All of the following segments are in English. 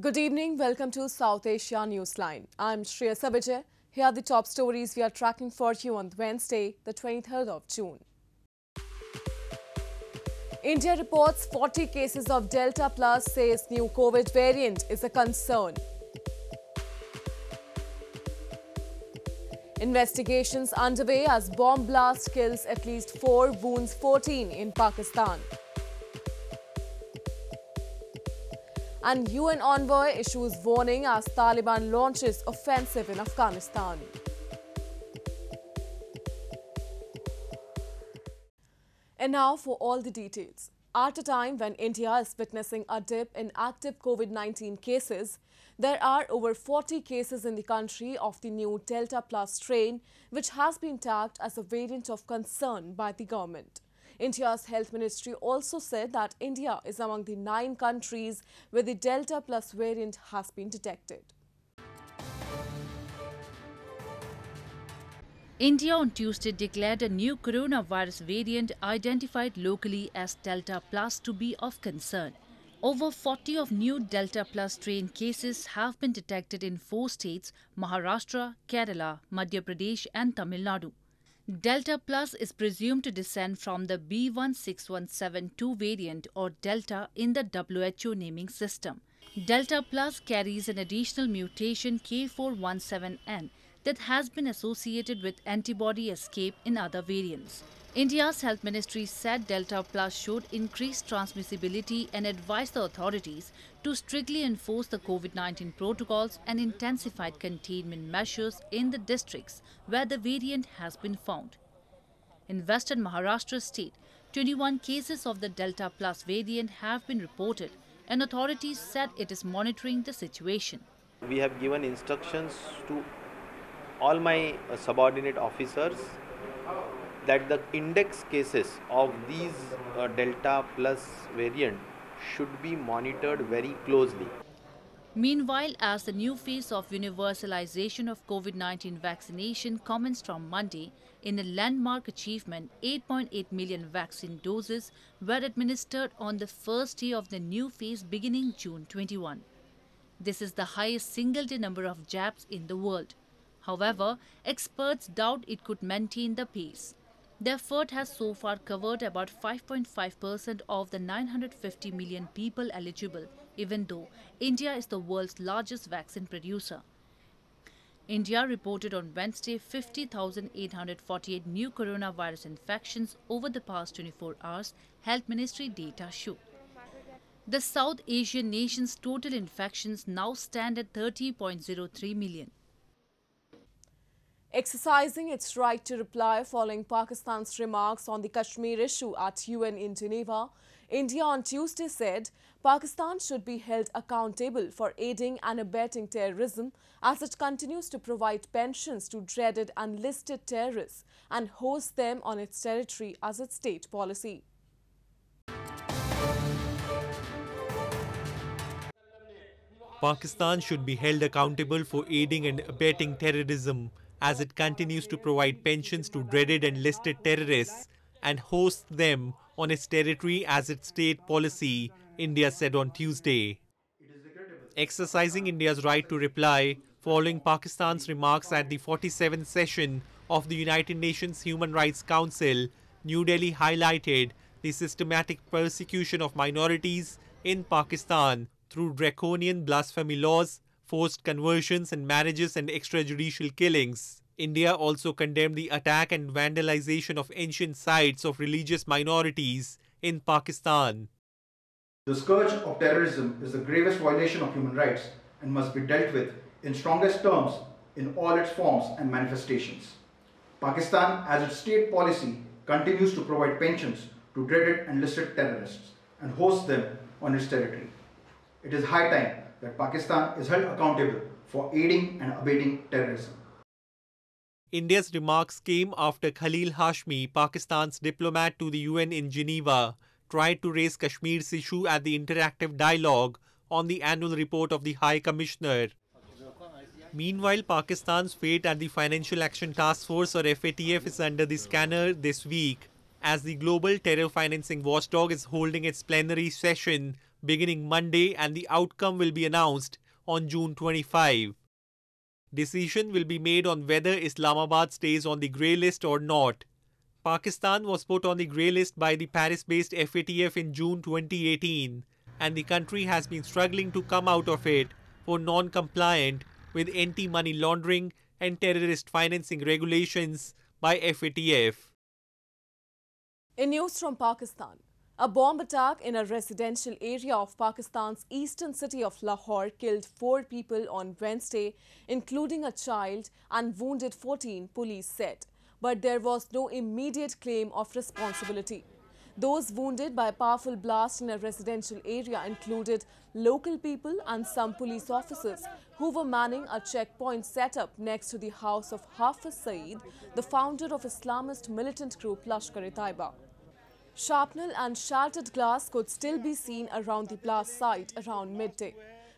Good evening. Welcome to South Asia Newsline. I'm Shreya Sabajay. Here are the top stories we are tracking for you on Wednesday, the 23rd of June. India reports 40 cases of Delta Plus says new COVID variant is a concern. Investigations underway as bomb blast kills at least 4 wounds 14 in Pakistan. and UN envoy issues warning as Taliban launches offensive in Afghanistan. And now for all the details. At a time when India is witnessing a dip in active COVID-19 cases, there are over 40 cases in the country of the new Delta Plus strain, which has been tagged as a variant of concern by the government. India's health ministry also said that India is among the nine countries where the Delta plus variant has been detected. India on Tuesday declared a new coronavirus variant identified locally as Delta Plus to be of concern. Over 40 of new Delta Plus strain cases have been detected in four states Maharashtra, Kerala, Madhya Pradesh, and Tamil Nadu. Delta Plus is presumed to descend from the B16172 variant or Delta in the WHO naming system. Delta Plus carries an additional mutation K417N that has been associated with antibody escape in other variants. India's health ministry said Delta Plus showed increased transmissibility and advised the authorities to strictly enforce the COVID-19 protocols and intensified containment measures in the districts where the variant has been found. In western Maharashtra state, 21 cases of the Delta Plus variant have been reported and authorities said it is monitoring the situation. We have given instructions to all my uh, subordinate officers that the index cases of these uh, delta plus variant should be monitored very closely. Meanwhile, as the new phase of universalization of COVID-19 vaccination commenced from Monday, in a landmark achievement, 8.8 million vaccine doses were administered on the first day of the new phase beginning June 21. This is the highest single-day number of jabs in the world. However, experts doubt it could maintain the pace. The effort has so far covered about 5.5% of the 950 million people eligible, even though India is the world's largest vaccine producer. India reported on Wednesday 50,848 new coronavirus infections over the past 24 hours, Health Ministry data show. The South Asian nation's total infections now stand at 30.03 million exercising its right to reply following Pakistan's remarks on the Kashmir issue at UN in Geneva, India on Tuesday said Pakistan should be held accountable for aiding and abetting terrorism as it continues to provide pensions to dreaded unlisted terrorists and host them on its territory as its state policy. Pakistan should be held accountable for aiding and abetting terrorism as it continues to provide pensions to dreaded and listed terrorists and hosts them on its territory as its state policy, India said on Tuesday. Exercising India's right to reply following Pakistan's remarks at the 47th session of the United Nations Human Rights Council, New Delhi highlighted the systematic persecution of minorities in Pakistan through draconian blasphemy laws forced conversions and marriages and extrajudicial killings. India also condemned the attack and vandalization of ancient sites of religious minorities in Pakistan. The scourge of terrorism is the gravest violation of human rights and must be dealt with in strongest terms in all its forms and manifestations. Pakistan, as its state policy, continues to provide pensions to dreaded and listed terrorists and host them on its territory. It is high time that Pakistan is held accountable for aiding and abetting terrorism. India's remarks came after Khalil Hashmi, Pakistan's diplomat to the UN in Geneva, tried to raise Kashmir's issue at the interactive dialogue on the annual report of the High Commissioner. Meanwhile, Pakistan's fate at the Financial Action Task Force or FATF is under the scanner this week as the global terror financing watchdog is holding its plenary session beginning Monday and the outcome will be announced on June 25. Decision will be made on whether Islamabad stays on the grey list or not. Pakistan was put on the grey list by the Paris-based FATF in June 2018 and the country has been struggling to come out of it for non-compliant with anti-money laundering and terrorist financing regulations by FATF. In news from Pakistan, a bomb attack in a residential area of Pakistan's eastern city of Lahore killed four people on Wednesday, including a child, and wounded 14, police said. But there was no immediate claim of responsibility. Those wounded by a powerful blast in a residential area included local people and some police officers who were manning a checkpoint set up next to the house of Hafiz Saeed, the founder of Islamist militant group Lashkar-e-Taiba. Shrapnel and shattered glass could still be seen around the blast site around midday.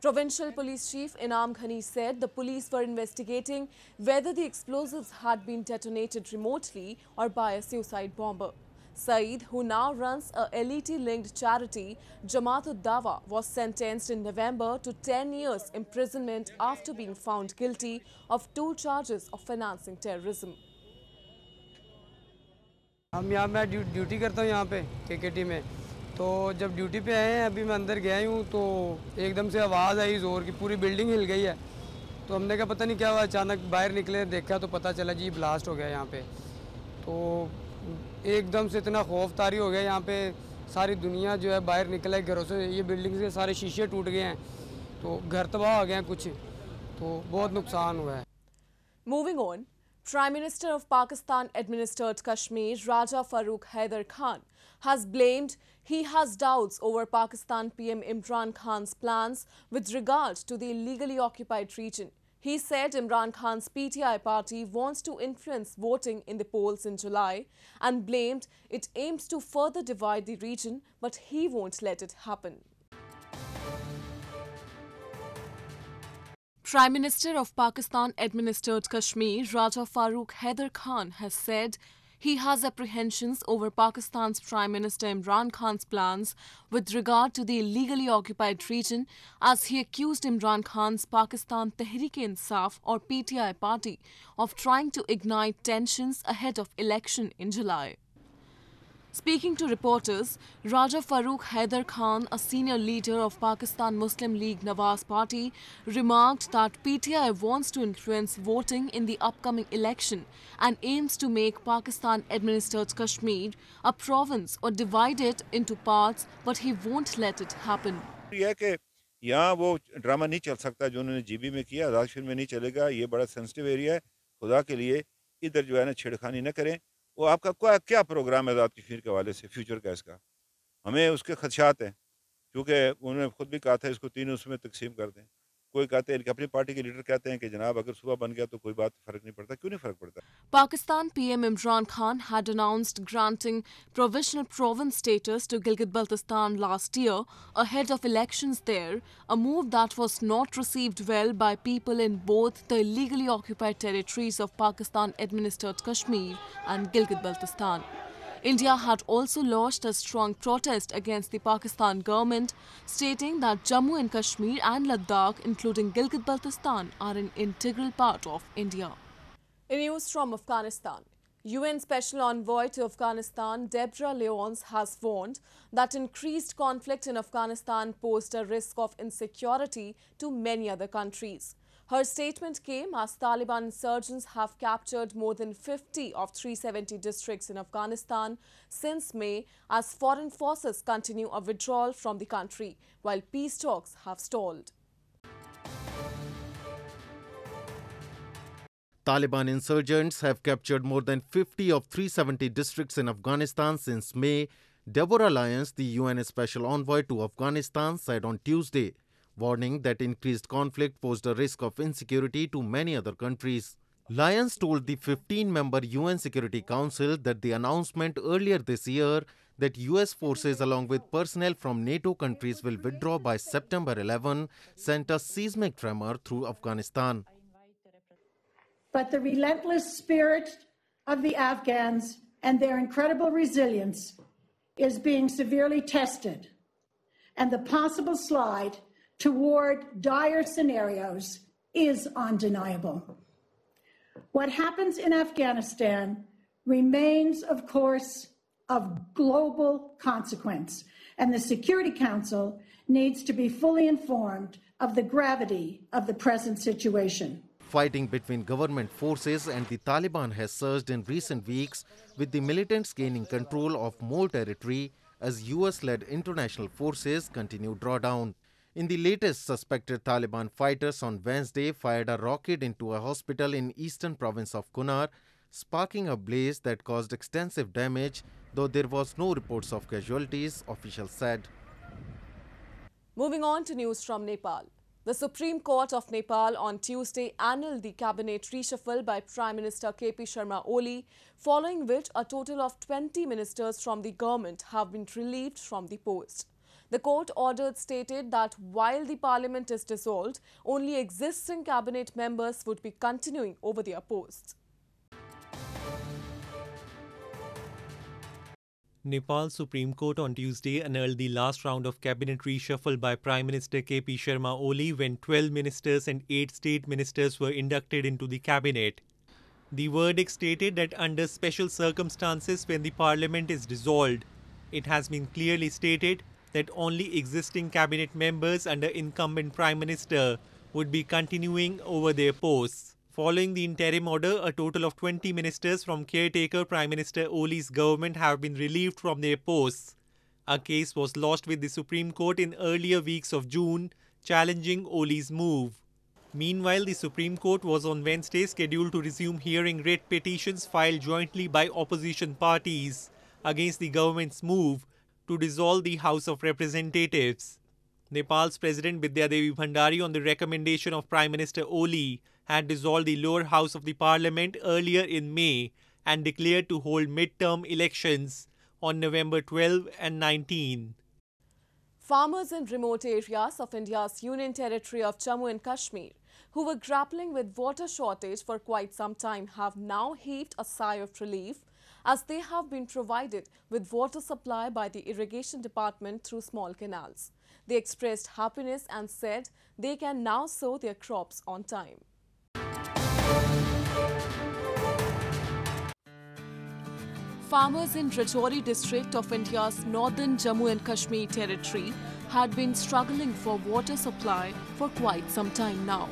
Provincial Police Chief Inam Ghani said the police were investigating whether the explosives had been detonated remotely or by a suicide bomber. Saeed, who now runs a LET-linked charity, Jamaat Dawa, was sentenced in November to 10 years imprisonment after being found guilty of two charges of financing terrorism. हम यहाँ मैं due, duty करता हूँ यहाँ पे केकेटी में तो जब ड्यूटी पे आए हैं अभी मैं अंदर गया हूँ तो एकदम से आवाज़ आई ज़ोर की पूरी बिल्डिंग हिल गई है तो हमने कहा पता नहीं क्या हुआ अचानक बाहर निकले देखा तो पता चला जी ब्लास्ट हो गया यहाँ पे तो एकदम से इतना खौफ तारी हो गया यहाँ पे सारी दुनिया जो है बाहर निकला है घरों से ये बिल्डिंग से सारे शीशे टूट गए हैं तो घर तबाह हो गए हैं कुछ तो बहुत नुकसान हुआ है moving on Prime Minister of Pakistan administered Kashmir, Raja Farooq Haider Khan, has blamed he has doubts over Pakistan PM Imran Khan's plans with regard to the illegally occupied region. He said Imran Khan's PTI party wants to influence voting in the polls in July and blamed it aims to further divide the region, but he won't let it happen. Prime Minister of Pakistan administered Kashmir, Raja Farooq Haider Khan, has said he has apprehensions over Pakistan's Prime Minister Imran Khan's plans with regard to the illegally occupied region as he accused Imran Khan's Pakistan Tehreek-e-Insaf or PTI party of trying to ignite tensions ahead of election in July. Speaking to reporters, Raja Farooq Haider Khan, a senior leader of Pakistan Muslim League Nawaz Party, remarked that PTI wants to influence voting in the upcoming election and aims to make Pakistan administered Kashmir a province or divide it into parts, but he won't let it happen. यहाँ वो drama नहीं चल सकता जो उन्होंने GB में किया राजफिर में नहीं चलेगा ये बड़ा सेंसिटिव एरिया है खुदा के लिए इधर जो है ना छेड़खानी न करें वो आपका क्या क्या प्रोग्राम है आज़ाद कश्मीर के हवाले से फ्यूचर का इसका हमें उसके खदशात हैं क्योंकि उन्होंने खुद भी कहा था इसको तीन उसमें तकसीम कर दें कोई कहते हैं अपनी पार्टी के लीडर कहते हैं कि जनाब अगर सुबह बन गया तो कोई बात फर्क नहीं पड़ता क्यों नहीं फर्क पड़ता Pakistan PM Imran Khan had announced granting provisional province status to Gilgit-Baltistan last year ahead of elections there, a move that was not received well by people in both the illegally occupied territories of Pakistan-administered Kashmir and Gilgit-Baltistan. India had also launched a strong protest against the Pakistan government, stating that Jammu and Kashmir and Ladakh, including Gilgit-Baltistan, are an integral part of India. In news from Afghanistan, UN Special Envoy to Afghanistan Deborah Leons has warned that increased conflict in Afghanistan posed a risk of insecurity to many other countries. Her statement came as Taliban insurgents have captured more than 50 of 370 districts in Afghanistan since May as foreign forces continue a withdrawal from the country, while peace talks have stalled. Taliban insurgents have captured more than 50 of 370 districts in Afghanistan since May, Deborah Lyons, the UN Special Envoy to Afghanistan, said on Tuesday warning that increased conflict posed a risk of insecurity to many other countries. Lyons told the 15-member UN Security Council that the announcement earlier this year that US forces along with personnel from NATO countries will withdraw by September 11 sent a seismic tremor through Afghanistan. But the relentless spirit of the Afghans and their incredible resilience is being severely tested, and the possible slide toward dire scenarios is undeniable. What happens in Afghanistan remains, of course, of global consequence, and the Security Council needs to be fully informed of the gravity of the present situation. Fighting between government forces and the Taliban has surged in recent weeks, with the militants gaining control of more territory as US led international forces continue drawdown in the latest suspected Taliban fighters on Wednesday fired a rocket into a hospital in eastern province of Kunar, sparking a blaze that caused extensive damage, though there was no reports of casualties, officials said. Moving on to news from Nepal. The Supreme Court of Nepal on Tuesday annulled the cabinet reshuffle by Prime Minister KP Sharma Oli, following which a total of 20 ministers from the government have been relieved from the post. The court order stated that while the parliament is dissolved, only existing cabinet members would be continuing over their posts. Nepal Supreme Court on Tuesday annulled the last round of cabinet reshuffle by Prime Minister KP Sharma Oli when 12 ministers and 8 state ministers were inducted into the cabinet. The verdict stated that under special circumstances when the parliament is dissolved, it has been clearly stated that only existing cabinet members under incumbent Prime Minister would be continuing over their posts. Following the interim order, a total of 20 ministers from caretaker Prime Minister Oli's government have been relieved from their posts. A case was lodged with the Supreme Court in earlier weeks of June, challenging Oli's move. Meanwhile, the Supreme Court was on Wednesday scheduled to resume hearing writ petitions filed jointly by opposition parties against the government's move to dissolve the House of Representatives. Nepal's President Devi Bhandari, on the recommendation of Prime Minister Oli, had dissolved the lower house of the parliament earlier in May and declared to hold midterm elections on November 12 and 19. Farmers in remote areas of India's Union Territory of Jammu and Kashmir, who were grappling with water shortage for quite some time, have now heaved a sigh of relief as they have been provided with water supply by the irrigation department through small canals. They expressed happiness and said they can now sow their crops on time. Farmers in Rajouri district of India's northern Jammu and Kashmir territory had been struggling for water supply for quite some time now.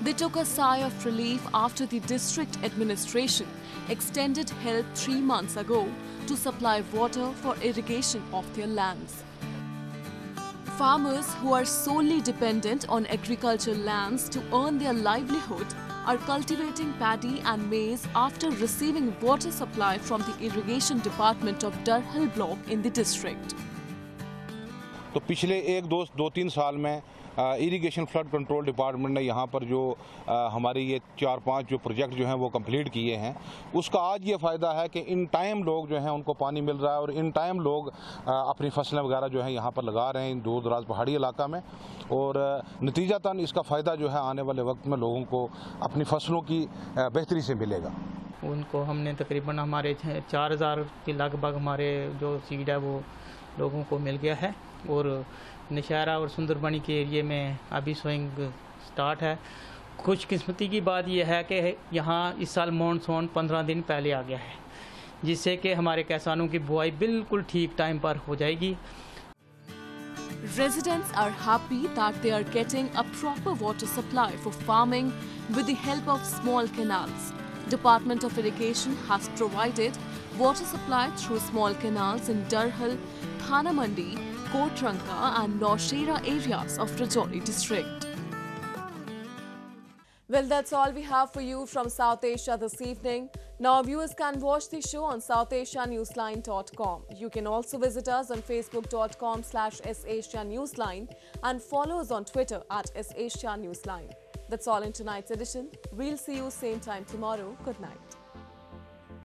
They took a sigh of relief after the district administration extended help three months ago to supply water for irrigation of their lands. Farmers who are solely dependent on agricultural lands to earn their livelihood are cultivating paddy and maize after receiving water supply from the irrigation department of Darhal block in the district. तो पिछले एक दो दो तीन साल में irrigation flood control department ने यहाँ पर जो आ, हमारी ये चार पांच जो प्रोजेक्ट जो हैं वो कंप्लीट किए हैं उसका आज ये फ़ायदा है कि इन टाइम लोग जो हैं उनको पानी मिल रहा है और इन टाइम लोग आ, अपनी फसलें वगैरह जो हैं यहाँ पर लगा रहे हैं इन दूर दराज पहाड़ी इलाका में और नतीजतन इसका फ़ायदा जो है आने वाले वक्त में लोगों को अपनी फसलों की बेहतरी से मिलेगा उनको हमने तकरीबन हमारे चार हज़ार के लगभग हमारे जो सीड है वो लोगों को मिल गया है और नशारा और सुंदरबनी के एरिए में अभी स्विंग स्टार्ट है खुशकिस्मती की बात यह है कि यहाँ इस साल मानसून पंद्रह दिन पहले आ गया है जिससे कि हमारे किसानों की बुआई बिल्कुल ठीक टाइम पर हो जाएगी Residents are happy that they are getting a proper water supply for farming with the help of small canals. Department of Irrigation has provided Water supply through small canals in Darhal, Thanamandi, Kotranka and Noshera areas of Rajouri district. Well, that's all we have for you from South Asia this evening. Now, viewers can watch the show on southasianewsline.com. You can also visit us on facebook.com slash sasianewsline and follow us on Twitter at sasianewsline. That's all in tonight's edition. We'll see you same time tomorrow. Good night.